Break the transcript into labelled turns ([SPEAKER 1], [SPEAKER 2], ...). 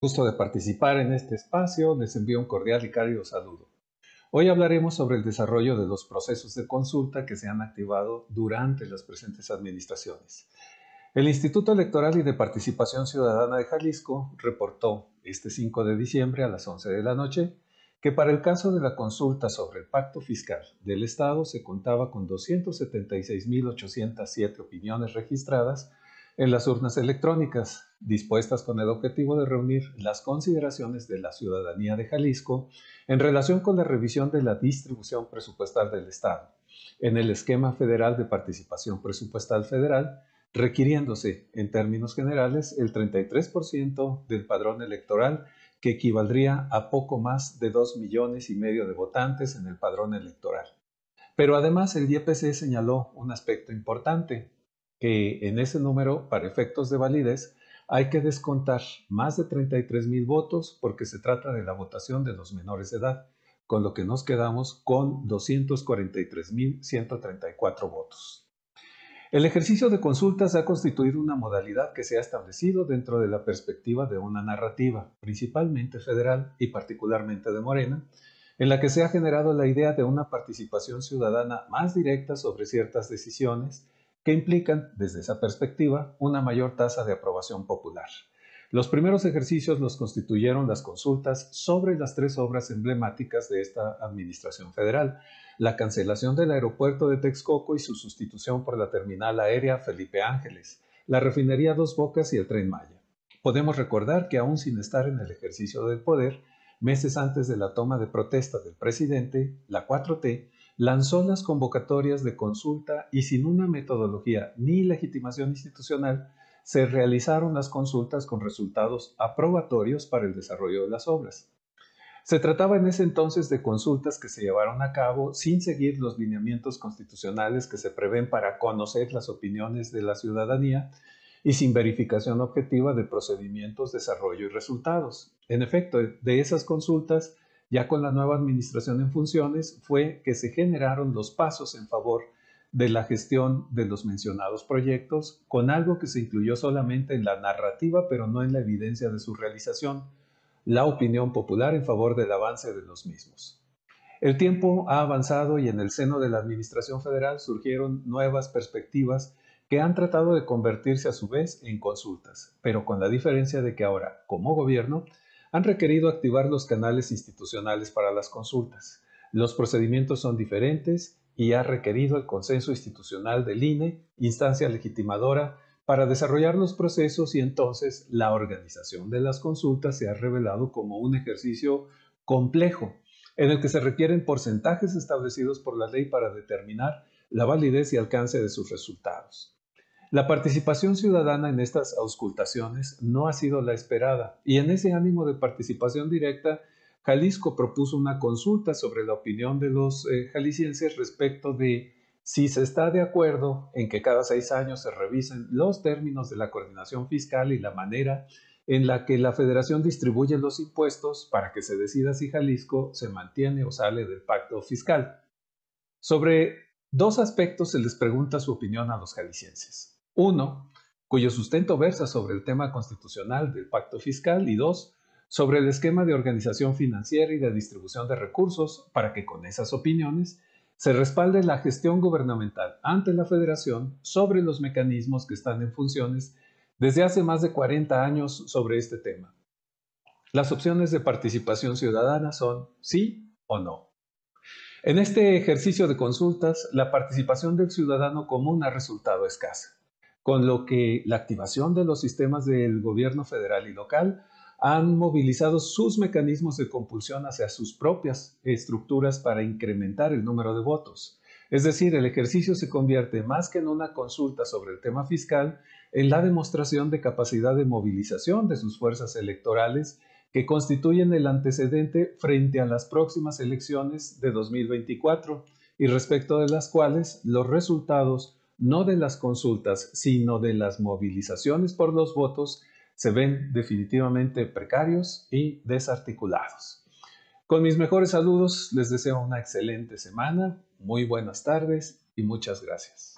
[SPEAKER 1] gusto de participar en este espacio, les envío un cordial y cálido saludo. Hoy hablaremos sobre el desarrollo de los procesos de consulta que se han activado durante las presentes administraciones. El Instituto Electoral y de Participación Ciudadana de Jalisco reportó este 5 de diciembre a las 11 de la noche que para el caso de la consulta sobre el pacto fiscal del Estado se contaba con 276.807 opiniones registradas en las urnas electrónicas, dispuestas con el objetivo de reunir las consideraciones de la ciudadanía de Jalisco en relación con la revisión de la distribución presupuestal del Estado en el esquema federal de participación presupuestal federal, requiriéndose, en términos generales, el 33% del padrón electoral, que equivaldría a poco más de 2 millones y medio de votantes en el padrón electoral. Pero además el IEPC señaló un aspecto importante, que en ese número, para efectos de validez, hay que descontar más de 33 votos porque se trata de la votación de los menores de edad, con lo que nos quedamos con 243 134 votos. El ejercicio de consultas ha constituido una modalidad que se ha establecido dentro de la perspectiva de una narrativa, principalmente federal y particularmente de Morena, en la que se ha generado la idea de una participación ciudadana más directa sobre ciertas decisiones que implican, desde esa perspectiva, una mayor tasa de aprobación popular. Los primeros ejercicios los constituyeron las consultas sobre las tres obras emblemáticas de esta Administración Federal, la cancelación del aeropuerto de Texcoco y su sustitución por la terminal aérea Felipe Ángeles, la refinería Dos Bocas y el tren Maya. Podemos recordar que aún sin estar en el ejercicio del poder, meses antes de la toma de protesta del presidente, la 4T lanzó las convocatorias de consulta y sin una metodología ni legitimación institucional, se realizaron las consultas con resultados aprobatorios para el desarrollo de las obras. Se trataba en ese entonces de consultas que se llevaron a cabo sin seguir los lineamientos constitucionales que se prevén para conocer las opiniones de la ciudadanía y sin verificación objetiva de procedimientos, desarrollo y resultados. En efecto, de esas consultas ya con la nueva administración en funciones, fue que se generaron los pasos en favor de la gestión de los mencionados proyectos, con algo que se incluyó solamente en la narrativa, pero no en la evidencia de su realización, la opinión popular en favor del avance de los mismos. El tiempo ha avanzado y en el seno de la Administración Federal surgieron nuevas perspectivas que han tratado de convertirse a su vez en consultas, pero con la diferencia de que ahora, como gobierno, han requerido activar los canales institucionales para las consultas. Los procedimientos son diferentes y ha requerido el consenso institucional del INE, instancia legitimadora, para desarrollar los procesos y entonces la organización de las consultas se ha revelado como un ejercicio complejo en el que se requieren porcentajes establecidos por la ley para determinar la validez y alcance de sus resultados. La participación ciudadana en estas auscultaciones no ha sido la esperada y en ese ánimo de participación directa, Jalisco propuso una consulta sobre la opinión de los eh, jaliscienses respecto de si se está de acuerdo en que cada seis años se revisen los términos de la coordinación fiscal y la manera en la que la federación distribuye los impuestos para que se decida si Jalisco se mantiene o sale del pacto fiscal. Sobre dos aspectos se les pregunta su opinión a los jaliscienses. Uno, cuyo sustento versa sobre el tema constitucional del pacto fiscal y dos, sobre el esquema de organización financiera y de distribución de recursos para que con esas opiniones se respalde la gestión gubernamental ante la federación sobre los mecanismos que están en funciones desde hace más de 40 años sobre este tema. Las opciones de participación ciudadana son sí o no. En este ejercicio de consultas, la participación del ciudadano común ha resultado escasa con lo que la activación de los sistemas del gobierno federal y local han movilizado sus mecanismos de compulsión hacia sus propias estructuras para incrementar el número de votos. Es decir, el ejercicio se convierte más que en una consulta sobre el tema fiscal, en la demostración de capacidad de movilización de sus fuerzas electorales que constituyen el antecedente frente a las próximas elecciones de 2024 y respecto de las cuales los resultados no de las consultas, sino de las movilizaciones por los votos, se ven definitivamente precarios y desarticulados. Con mis mejores saludos, les deseo una excelente semana, muy buenas tardes y muchas gracias.